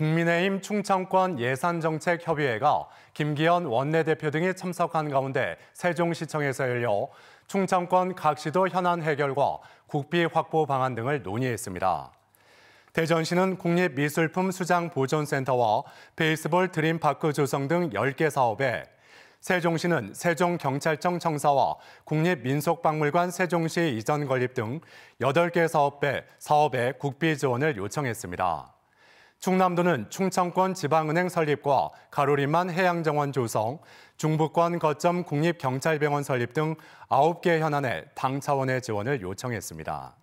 국민의힘 충청권 예산정책협의회가 김기현 원내대표 등이 참석한 가운데 세종시청에서 열려 충청권 각 시도 현안 해결과 국비 확보 방안 등을 논의했습니다. 대전시는 국립미술품 수장 보존센터와 베이스볼 드림파크 조성 등 10개 사업에 세종시는 세종경찰청 청사와 국립민속박물관 세종시 이전 건립 등 8개 사업에, 사업에 국비 지원을 요청했습니다. 충남도는 충청권 지방은행 설립과 가로림만 해양정원 조성, 중부권 거점 국립경찰병원 설립 등 9개 현안에 당 차원의 지원을 요청했습니다.